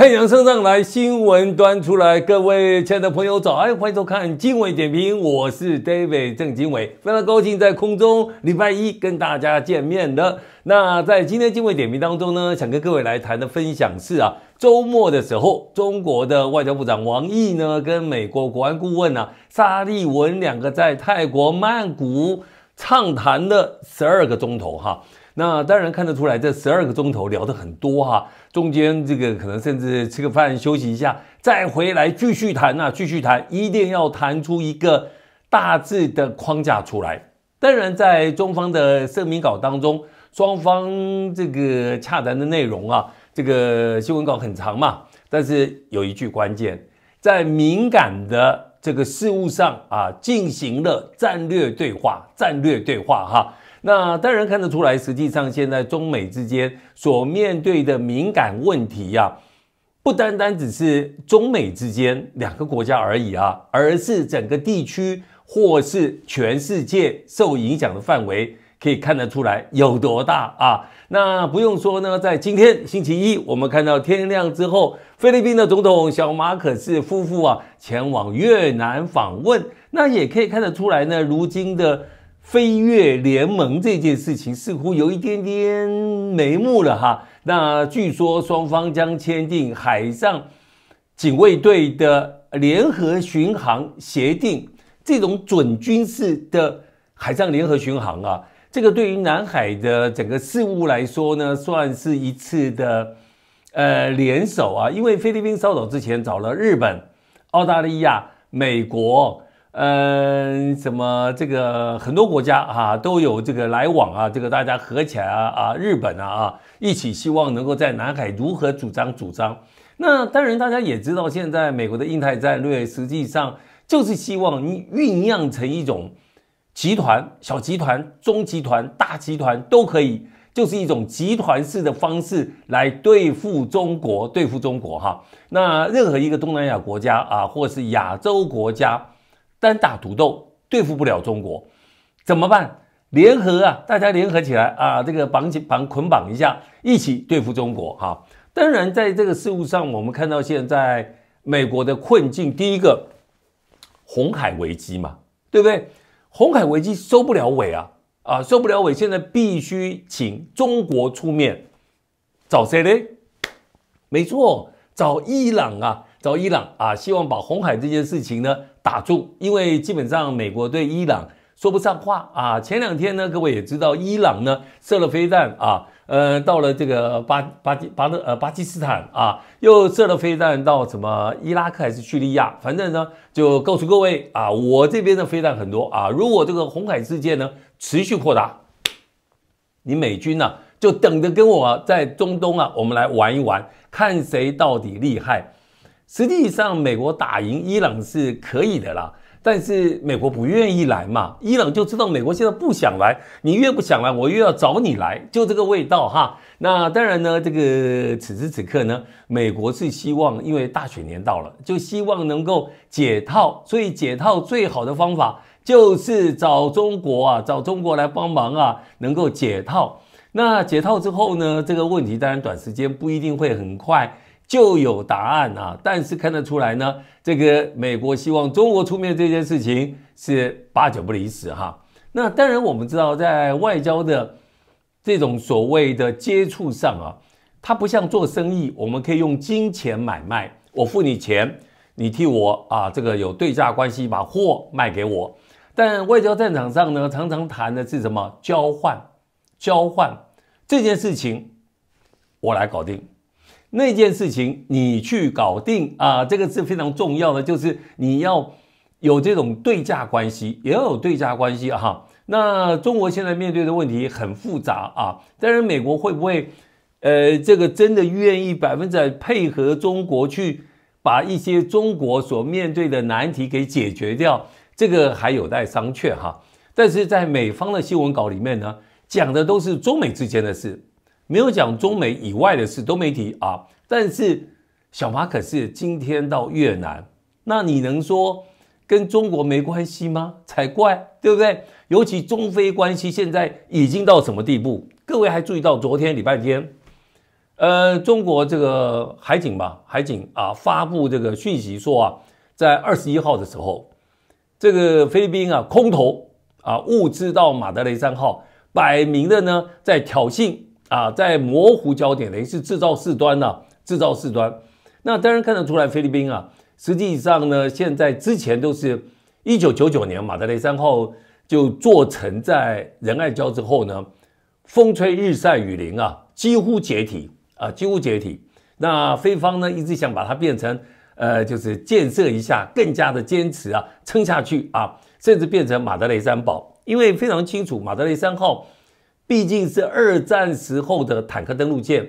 太阳升上来，新闻端出来，各位亲爱的朋友早安，欢迎收看经纬点评，我是 David 郑经纬，非常高兴在空中礼拜一跟大家见面的。那在今天经纬点评当中呢，想跟各位来谈的分享是啊，周末的时候，中国的外交部长王毅呢跟美国国安顾问啊沙利文两个在泰国曼谷畅谈了十二个钟头哈。那当然看得出来，这十二个钟头聊得很多哈。中间这个可能甚至吃个饭休息一下，再回来继续谈呐，继续谈，一定要谈出一个大致的框架出来。当然，在中方的声明稿当中，双方这个洽谈的内容啊，这个新闻稿很长嘛，但是有一句关键，在敏感的这个事物上啊，进行了战略对话，战略对话哈。那当然看得出来，实际上现在中美之间所面对的敏感问题呀，不单单只是中美之间两个国家而已啊，而是整个地区或是全世界受影响的范围，可以看得出来有多大啊。那不用说呢，在今天星期一，我们看到天亮之后，菲律宾的总统小马可斯夫妇啊前往越南访问，那也可以看得出来呢，如今的。飞跃联盟这件事情似乎有一点点眉目了哈。那据说双方将签订海上警卫队的联合巡航协定，这种准军事的海上联合巡航啊，这个对于南海的整个事务来说呢，算是一次的呃联手啊。因为菲律宾稍早之前找了日本、澳大利亚、美国。嗯，什么这个很多国家啊都有这个来往啊，这个大家合起来啊，日本啊啊一起希望能够在南海如何主张主张？那当然，大家也知道，现在美国的印太战略实际上就是希望你酝酿成一种集团、小集团、中集团、大集团都可以，就是一种集团式的方式来对付中国，对付中国哈。那任何一个东南亚国家啊，或是亚洲国家。单打独斗对付不了中国，怎么办？联合啊，大家联合起来啊，这个绑起绑捆绑一下，一起对付中国哈。当然，在这个事务上，我们看到现在美国的困境，第一个红海危机嘛，对不对？红海危机收不了尾啊啊，收不了尾，现在必须请中国出面，找谁呢？没错，找伊朗啊。找伊朗啊，希望把红海这件事情呢打住，因为基本上美国对伊朗说不上话啊。前两天呢，各位也知道，伊朗呢射了飞弹啊，呃，到了这个巴巴基巴勒呃巴基斯坦啊，又射了飞弹到什么伊拉克还是叙利亚，反正呢就告诉各位啊，我这边的飞弹很多啊。如果这个红海事件呢持续扩大，你美军呢就等着跟我在中东啊，我们来玩一玩，看谁到底厉害。实际上，美国打赢伊朗是可以的啦，但是美国不愿意来嘛，伊朗就知道美国现在不想来，你越不想来，我越要找你来，就这个味道哈。那当然呢，这个此时此刻呢，美国是希望，因为大选年到了，就希望能够解套，所以解套最好的方法就是找中国啊，找中国来帮忙啊，能够解套。那解套之后呢，这个问题当然短时间不一定会很快。就有答案啊！但是看得出来呢，这个美国希望中国出面这件事情是八九不离十哈。那当然我们知道，在外交的这种所谓的接触上啊，它不像做生意，我们可以用金钱买卖，我付你钱，你替我啊这个有对价关系把货卖给我。但外交战场上呢，常常谈的是什么交换？交换这件事情，我来搞定。那件事情你去搞定啊，这个是非常重要的，就是你要有这种对价关系，也要有对价关系哈。那中国现在面对的问题很复杂啊，但是美国会不会，呃，这个真的愿意百分之百配合中国去把一些中国所面对的难题给解决掉，这个还有待商榷哈。但是在美方的新闻稿里面呢，讲的都是中美之间的事。没有讲中美以外的事都没提啊，但是小马可是今天到越南，那你能说跟中国没关系吗？才怪，对不对？尤其中非关系现在已经到什么地步？各位还注意到昨天礼拜天，呃，中国这个海警吧，海警啊发布这个讯息说啊，在二十一号的时候，这个菲律宾啊空投啊物资到马德雷山号，摆明的呢在挑衅。啊，在模糊焦点，等于制造事端呢，制造事端。那当然看得出来，菲律宾啊，实际上呢，现在之前都是，一九九九年马德雷三号就做成在仁爱礁之后呢，风吹日晒雨淋啊，几乎解体啊，几乎解体。那菲方呢，一直想把它变成，呃，就是建设一下，更加的坚持啊，撑下去啊，甚至变成马德雷三堡，因为非常清楚马德雷三号。毕竟是二战时候的坦克登陆舰，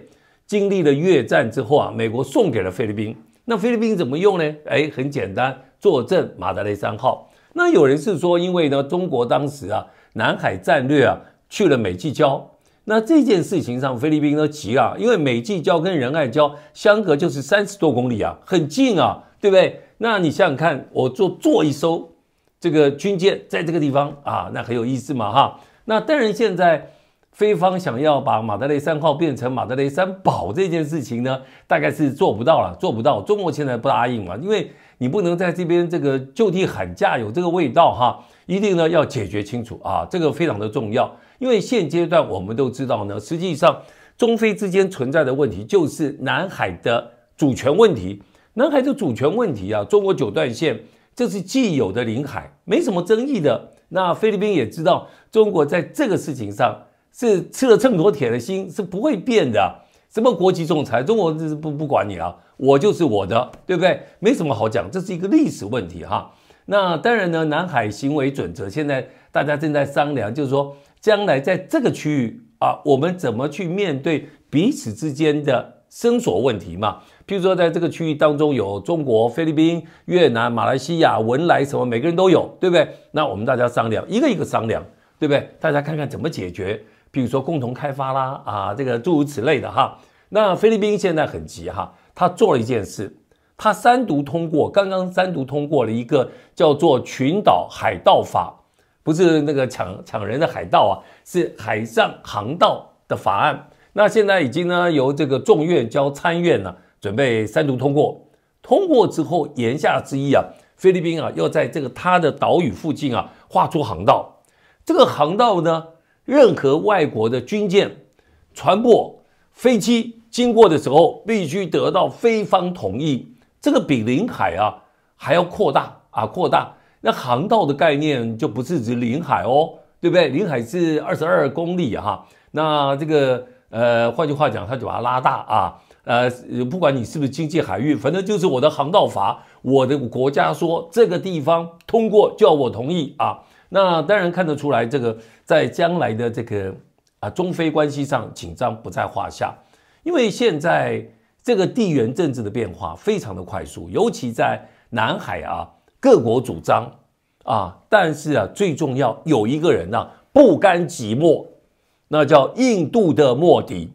经历了越战之后啊，美国送给了菲律宾。那菲律宾怎么用呢？哎，很简单，坐镇马达雷三号。那有人是说，因为呢，中国当时啊，南海战略啊，去了美济礁。那这件事情上，菲律宾呢急了，因为美济礁跟仁爱礁相隔就是三十多公里啊，很近啊，对不对？那你想想看，我坐坐一艘这个军舰在这个地方啊，那很有意思嘛哈。那当然现在。菲方想要把马德雷三号变成马德雷三宝这件事情呢，大概是做不到了，做不到，中国现在不答应嘛，因为你不能在这边这个就地喊价，有这个味道哈，一定呢要解决清楚啊，这个非常的重要。因为现阶段我们都知道呢，实际上中菲之间存在的问题就是南海的主权问题。南海的主权问题啊，中国九段线这是既有的领海，没什么争议的。那菲律宾也知道中国在这个事情上。是吃了秤砣铁了心是不会变的。什么国际仲裁，中国是不不管你啊，我就是我的，对不对？没什么好讲，这是一个历史问题哈。那当然呢，南海行为准则现在大家正在商量，就是说将来在这个区域啊，我们怎么去面对彼此之间的生索问题嘛？譬如说，在这个区域当中有中国、菲律宾、越南、马来西亚、文莱什么，每个人都有，对不对？那我们大家商量，一个一个商量，对不对？大家看看怎么解决。比如说共同开发啦，啊，这个诸如此类的哈。那菲律宾现在很急哈，他做了一件事，他三独通过，刚刚三独通过了一个叫做《群岛海盗法》，不是那个抢抢人的海盗啊，是海上航道的法案。那现在已经呢由这个众院交参院呢准备三独通过，通过之后言下之意啊，菲律宾啊要在这个他的岛屿附近啊划出航道，这个航道呢。任何外国的军舰、船舶、飞机经过的时候，必须得到菲方同意。这个比领海啊还要扩大啊，扩大。那航道的概念就不是指领海哦，对不对？领海是二十二公里哈。那这个呃，换句话讲，他就把它拉大啊。呃，不管你是不是经济海域，反正就是我的航道法，我的国家说这个地方通过，就要我同意啊。那当然看得出来这个。在将来的这个啊，中非关系上紧张不在话下，因为现在这个地缘政治的变化非常的快速，尤其在南海啊，各国主张啊，但是啊，最重要有一个人呢不甘寂寞，那叫印度的莫迪。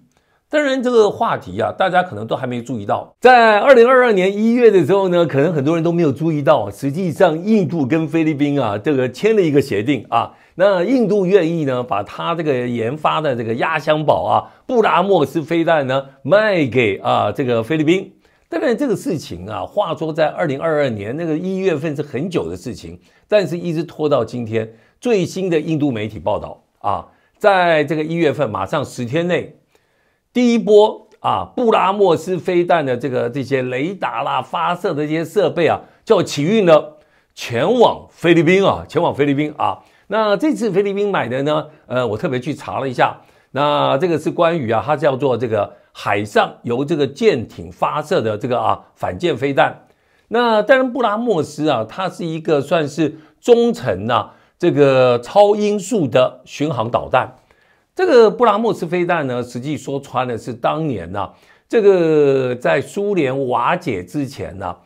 当然，这个话题啊，大家可能都还没有注意到。在二零二二年一月的时候呢，可能很多人都没有注意到，实际上印度跟菲律宾啊，这个签了一个协定啊。那印度愿意呢，把他这个研发的这个压箱宝啊，布拉莫斯飞弹呢，卖给啊这个菲律宾。当然，这个事情啊，话说在二零二二年那个一月份是很久的事情，但是一直拖到今天。最新的印度媒体报道啊，在这个一月份，马上十天内。第一波啊，布拉莫斯飞弹的这个这些雷达啦、发射的这些设备啊，叫启运了，前往菲律宾啊，前往菲律宾啊。那这次菲律宾买的呢，呃，我特别去查了一下，那这个是关于啊，它叫做这个海上由这个舰艇发射的这个啊反舰飞弹。那当然，布拉莫斯啊，它是一个算是中程呐，这个超音速的巡航导弹。这个布拉莫斯飞弹呢，实际说穿的是当年呢，这个在苏联瓦解之前呢，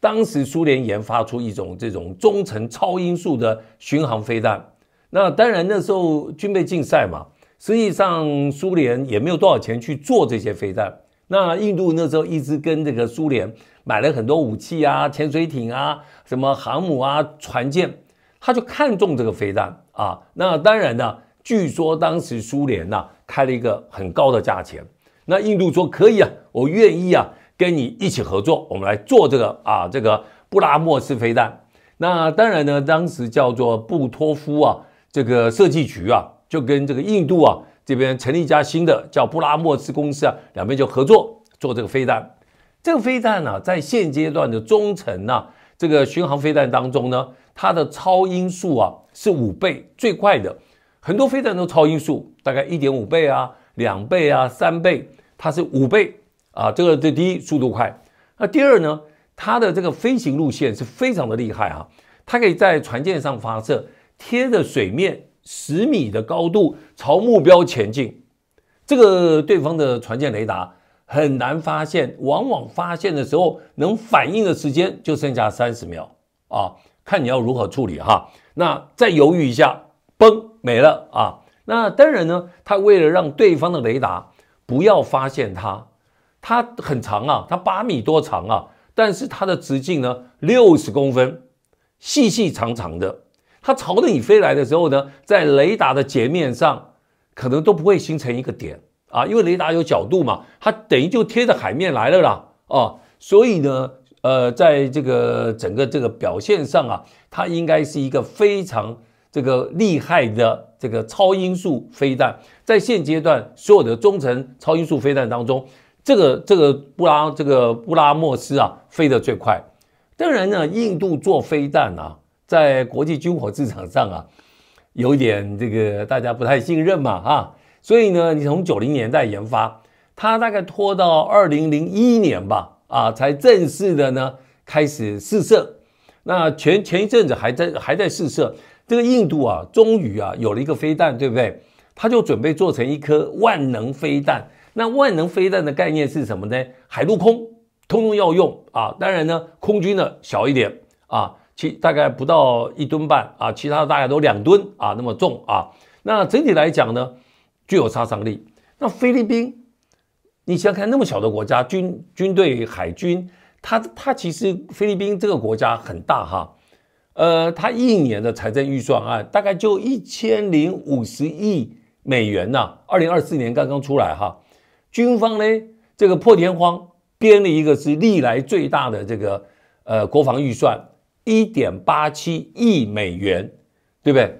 当时苏联研发出一种这种中程超音速的巡航飞弹。那当然那时候军备竞赛嘛，实际上苏联也没有多少钱去做这些飞弹。那印度那时候一直跟这个苏联买了很多武器啊，潜水艇啊，什么航母啊、船舰，他就看中这个飞弹啊。那当然呢。据说当时苏联呐开了一个很高的价钱，那印度说可以啊，我愿意啊，跟你一起合作，我们来做这个啊，这个布拉莫斯飞弹。那当然呢，当时叫做布托夫啊，这个设计局啊，就跟这个印度啊这边成立一家新的叫布拉莫斯公司啊，两边就合作做这个飞弹。这个飞弹呢，在现阶段的中程呢这个巡航飞弹当中呢，它的超音速啊是五倍最快的。很多飞弹都超音速，大概一点五倍啊，两倍啊，三倍，它是五倍啊。这个这第一速度快，那第二呢？它的这个飞行路线是非常的厉害啊，它可以在船舰上发射，贴着水面十米的高度朝目标前进。这个对方的船舰雷达很难发现，往往发现的时候能反应的时间就剩下三十秒啊，看你要如何处理哈。那再犹豫一下，嘣，没了啊！那当然呢，他为了让对方的雷达不要发现它，它很长啊，它八米多长啊，但是它的直径呢六十公分，细细长长的。它朝着你飞来的时候呢，在雷达的截面上可能都不会形成一个点啊，因为雷达有角度嘛，它等于就贴着海面来了啦啊，所以呢，呃，在这个整个这个表现上啊，它应该是一个非常。这个厉害的这个超音速飞弹，在现阶段所有的中程超音速飞弹当中，这个这个布拉这个布拉莫斯啊飞得最快。当然呢，印度做飞弹啊，在国际军火市场上啊，有点这个大家不太信任嘛啊。所以呢，你从九零年代研发，它大概拖到二零零一年吧啊，才正式的呢开始试射。那前前一阵子还在还在试射。这个印度啊，终于啊有了一个飞弹，对不对？他就准备做成一颗万能飞弹。那万能飞弹的概念是什么呢？海陆空通通要用啊。当然呢，空军呢小一点啊，其大概不到一吨半啊，其他的大概都两吨啊那么重啊。那整体来讲呢，具有杀伤力。那菲律宾，你想想看，那么小的国家，军军队、海军，它它其实菲律宾这个国家很大哈。呃，他一年的财政预算案大概就一千零五十亿美元呐，二零二四年刚刚出来哈。军方呢，这个破天荒编了一个是历来最大的这个呃国防预算，一点八七亿美元，对不对？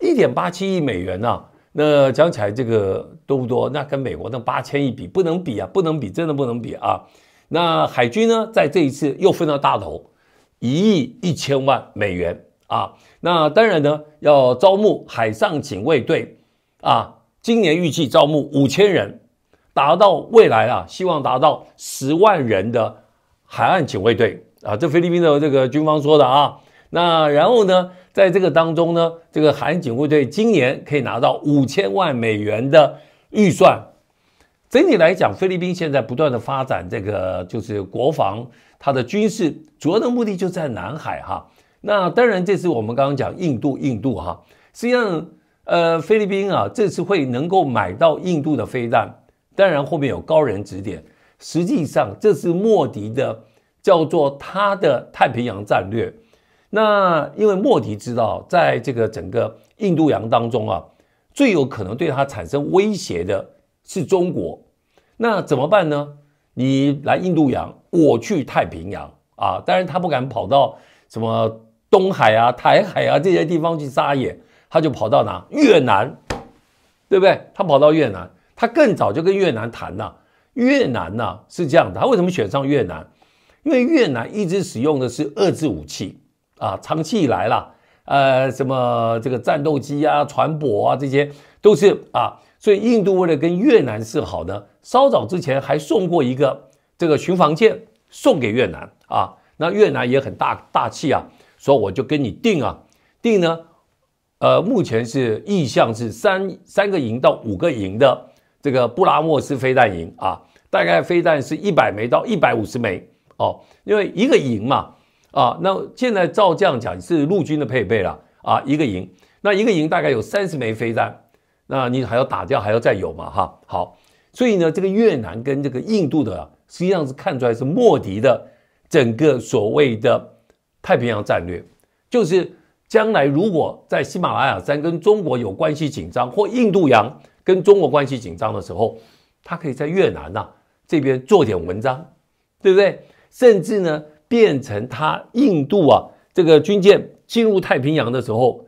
一点八七亿美元呐，那讲起来这个多不多？那跟美国那八千亿比，不能比啊，不能比，真的不能比啊。那海军呢，在这一次又分到大头。一亿一千万美元啊！那当然呢，要招募海上警卫队啊。今年预计招募五千人，达到未来啊，希望达到十万人的海岸警卫队啊。这菲律宾的这个军方说的啊。那然后呢，在这个当中呢，这个海岸警卫队今年可以拿到五千万美元的预算。整体来讲，菲律宾现在不断的发展这个就是国防，它的军事主要的目的就在南海哈。那当然，这次我们刚刚讲印度，印度哈，实际上呃，菲律宾啊，这次会能够买到印度的飞弹，当然后面有高人指点。实际上，这是莫迪的叫做他的太平洋战略。那因为莫迪知道，在这个整个印度洋当中啊，最有可能对他产生威胁的是中国。那怎么办呢？你来印度洋，我去太平洋啊！当然他不敢跑到什么东海啊、台海啊这些地方去撒野，他就跑到哪越南，对不对？他跑到越南，他更早就跟越南谈了。越南呢，是这样的，他为什么选上越南？因为越南一直使用的是遏制武器啊，长期以来啦，呃，什么这个战斗机啊、船舶啊这些都是啊。所以印度为了跟越南是好呢，稍早之前还送过一个这个巡防舰送给越南啊。那越南也很大大气啊，说我就跟你定啊，定呢，呃，目前是意向是三三个营到五个营的这个布拉莫斯飞弹营啊，大概飞弹是一百枚到一百五十枚哦，因为一个营嘛啊，那现在照这样讲是陆军的配备了啊，一个营，那一个营大概有三十枚飞弹。那你还要打掉，还要再有嘛？哈，好，所以呢，这个越南跟这个印度的实际上是看出来是莫迪的整个所谓的太平洋战略，就是将来如果在喜马拉雅山跟中国有关系紧张，或印度洋跟中国关系紧张的时候，他可以在越南呐这边做点文章，对不对？甚至呢，变成他印度啊这个军舰进入太平洋的时候，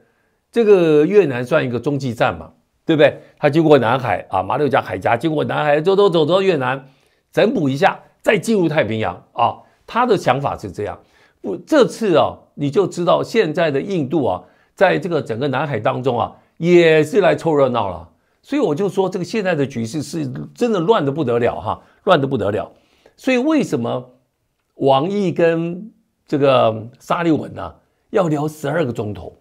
这个越南算一个中继站嘛。对不对？他经过南海啊，马六甲海峡，经过南海，走走走，到越南，整补一下，再进入太平洋啊。他的想法是这样。不，这次啊，你就知道现在的印度啊，在这个整个南海当中啊，也是来凑热闹了。所以我就说，这个现在的局势是真的乱的不得了哈，乱的不得了。所以为什么王毅跟这个沙利文呢要聊十二个钟头？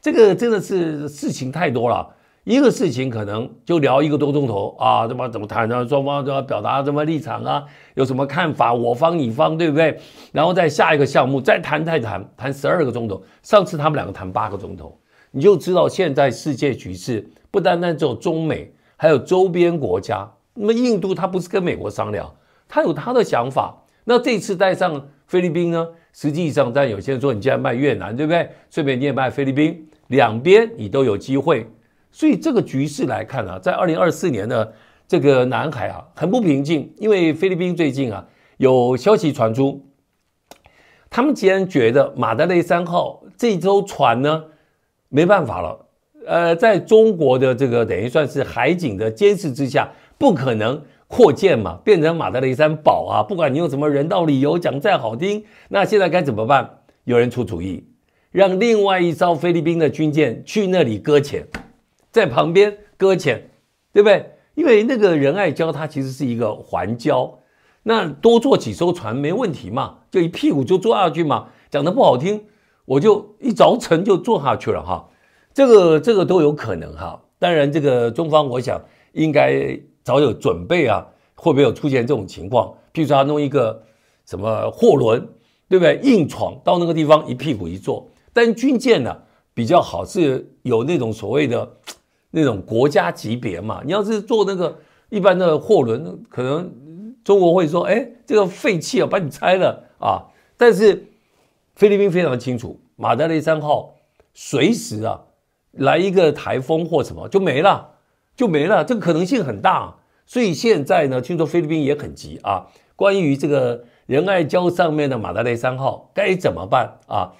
这个真的是事情太多了。一个事情可能就聊一个多钟头啊，怎么怎么谈，然后双方都要表达什么立场啊，有什么看法，我方乙方对不对？然后再下一个项目再谈再谈谈十二个钟头，上次他们两个谈八个钟头，你就知道现在世界局势不单单只有中美，还有周边国家。那么印度他不是跟美国商量，他有他的想法。那这次带上菲律宾呢？实际上，但有些人说你既然卖越南对不对？顺便你也卖菲律宾，两边你都有机会。所以这个局势来看啊，在二零二四年呢，这个南海啊很不平静，因为菲律宾最近啊有消息传出，他们既然觉得马德雷三号这艘船呢没办法了，呃，在中国的这个等于算是海警的监视之下，不可能扩建嘛，变成马德雷山堡啊，不管你用什么人道理由讲再好听，那现在该怎么办？有人出主意，让另外一艘菲律宾的军舰去那里搁浅。在旁边搁浅，对不对？因为那个仁爱礁它其实是一个环礁，那多坐几艘船没问题嘛，就一屁股就坐下去嘛。讲的不好听，我就一着沉就坐下去了哈。这个这个都有可能哈。当然，这个中方我想应该早有准备啊，会不会出现这种情况？譬如说弄一个什么货轮，对不对？硬闯到那个地方一屁股一坐。但军舰呢比较好，是有那种所谓的。那种国家级别嘛，你要是坐那个一般的货轮，可能中国会说，哎，这个废弃啊，把你拆了啊。但是菲律宾非常清楚，马达雷三号随时啊来一个台风或什么就没了，就没了，这个可能性很大。所以现在呢，听说菲律宾也很急啊，关于这个仁爱礁上面的马达雷三号该怎么办啊？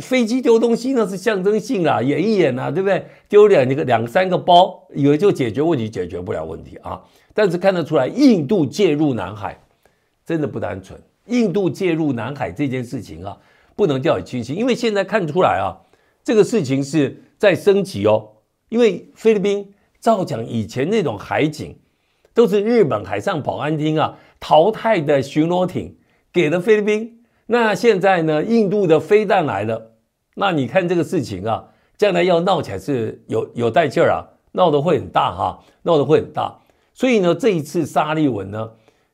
飞机丢东西那是象征性啦，演一演啊，对不对？丢两那个两三个包，以为就解决问题，解决不了问题啊。但是看得出来，印度介入南海真的不单纯。印度介入南海这件事情啊，不能掉以轻心，因为现在看出来啊，这个事情是在升级哦。因为菲律宾照讲以前那种海警，都是日本海上保安厅啊淘汰的巡逻艇给了菲律宾。那现在呢？印度的飞弹来了，那你看这个事情啊，将来要闹起来是有有带劲儿啊，闹得会很大哈，闹得会很大。所以呢，这一次沙利文呢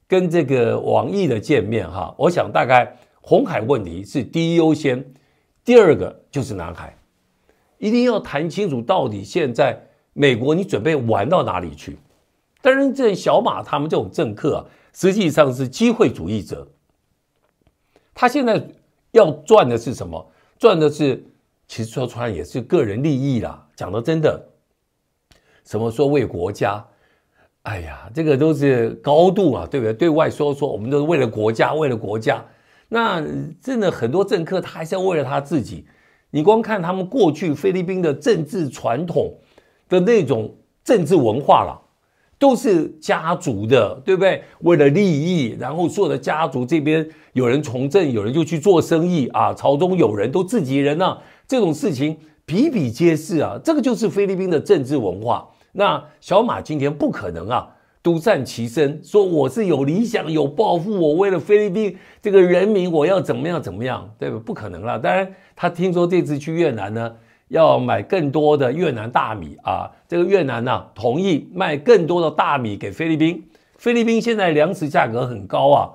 跟这个网易的见面哈，我想大概红海问题是第一优先，第二个就是南海，一定要谈清楚到底现在美国你准备玩到哪里去。但是这小马他们这种政客啊，实际上是机会主义者。他现在要赚的是什么？赚的是，其实说穿也是个人利益啦。讲的真的，什么说为国家？哎呀，这个都是高度啊，对不对？对外说说，我们都是为了国家，为了国家。那真的很多政客，他还是要为了他自己。你光看他们过去菲律宾的政治传统的那种政治文化了。都是家族的，对不对？为了利益，然后有的家族这边有人从政，有人就去做生意啊。朝中有人都自己人呢，这种事情比比皆是啊。这个就是菲律宾的政治文化。那小马今天不可能啊，独善其身，说我是有理想、有抱负，我为了菲律宾这个人民，我要怎么样怎么样，对吧？不可能啦。当然，他听说这次去越南呢。要买更多的越南大米啊！这个越南呢同意卖更多的大米给菲律宾。菲律宾现在粮食价格很高啊，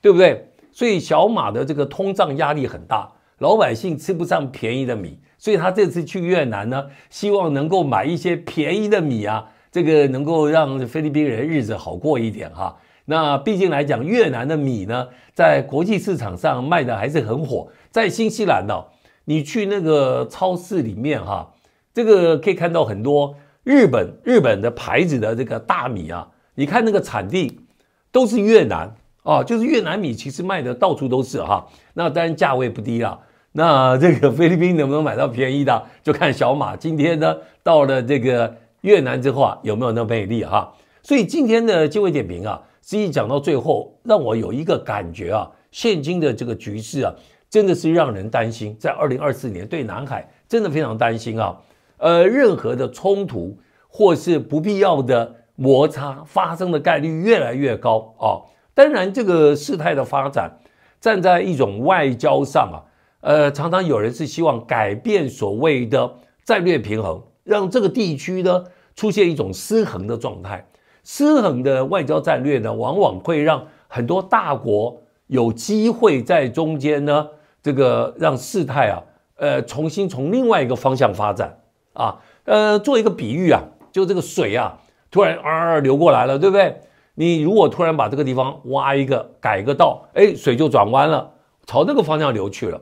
对不对？所以小马的这个通胀压力很大，老百姓吃不上便宜的米，所以他这次去越南呢，希望能够买一些便宜的米啊，这个能够让菲律宾人日子好过一点哈。那毕竟来讲，越南的米呢，在国际市场上卖的还是很火，在新西兰呢。你去那个超市里面哈，这个可以看到很多日本日本的牌子的这个大米啊，你看那个产地都是越南啊，就是越南米其实卖的到处都是哈，那当然价位不低了。那这个菲律宾能不能买到便宜的，就看小马今天呢到了这个越南之后啊有没有那魅力哈。所以今天的机会点评啊，实际讲到最后让我有一个感觉啊，现今的这个局势啊。真的是让人担心，在二零二四年对南海真的非常担心啊！呃，任何的冲突或是不必要的摩擦发生的概率越来越高啊。当然，这个事态的发展站在一种外交上啊，呃，常常有人是希望改变所谓的战略平衡，让这个地区呢出现一种失衡的状态。失衡的外交战略呢，往往会让很多大国有机会在中间呢。这个让事态啊，呃，重新从另外一个方向发展啊，呃，做一个比喻啊，就这个水啊，突然啊流过来了，对不对？你如果突然把这个地方挖一个改一个道，哎，水就转弯了，朝那个方向流去了。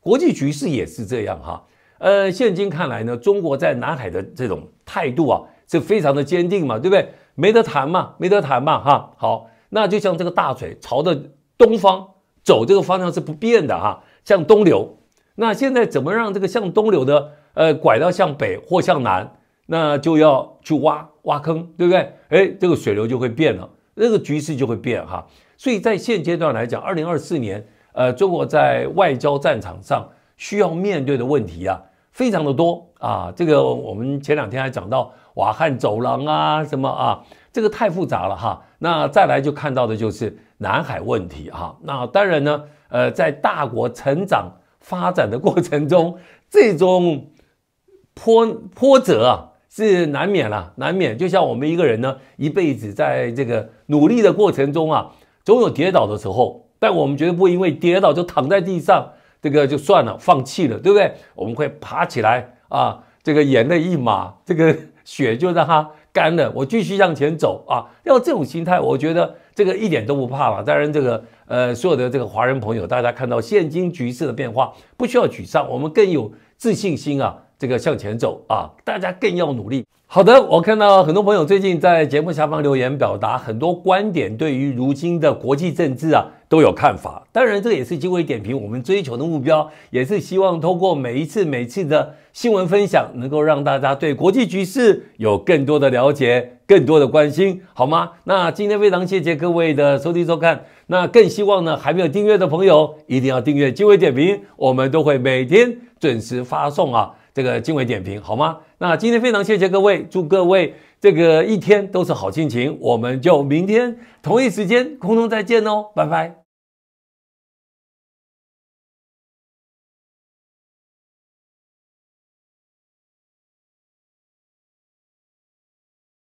国际局势也是这样哈，呃，现今看来呢，中国在南海的这种态度啊，是非常的坚定嘛，对不对？没得谈嘛，没得谈嘛，哈。好，那就像这个大水朝着东方走这个方向是不变的哈。向东流，那现在怎么让这个向东流的，呃，拐到向北或向南？那就要去挖挖坑，对不对？哎，这个水流就会变了，那个局势就会变哈。所以在现阶段来讲，二零二四年，呃，中国在外交战场上需要面对的问题啊，非常的多啊。这个我们前两天还讲到瓦罕走廊啊，什么啊。这个太复杂了哈，那再来就看到的就是南海问题哈。那当然呢，呃，在大国成长发展的过程中，这种波波折啊是难免了，难免。就像我们一个人呢，一辈子在这个努力的过程中啊，总有跌倒的时候，但我们绝对不会因为跌倒就躺在地上，这个就算了，放弃了，对不对？我们会爬起来啊，这个眼泪一抹，这个血就让它。干的，我继续向前走啊！要这种心态，我觉得这个一点都不怕了。当然，这个呃，所有的这个华人朋友，大家看到现今局势的变化，不需要沮丧，我们更有自信心啊！这个向前走啊，大家更要努力。好的，我看到很多朋友最近在节目下方留言，表达很多观点，对于如今的国际政治啊都有看法。当然，这也是经纬点评我们追求的目标，也是希望通过每一次每次的新闻分享，能够让大家对国际局势有更多的了解，更多的关心，好吗？那今天非常谢谢各位的收听收看，那更希望呢还没有订阅的朋友一定要订阅经纬点评，我们都会每天准时发送啊这个经纬点评，好吗？那今天非常谢谢各位，祝各位这个一天都是好心情。我们就明天同一时间空中再见哦，拜拜。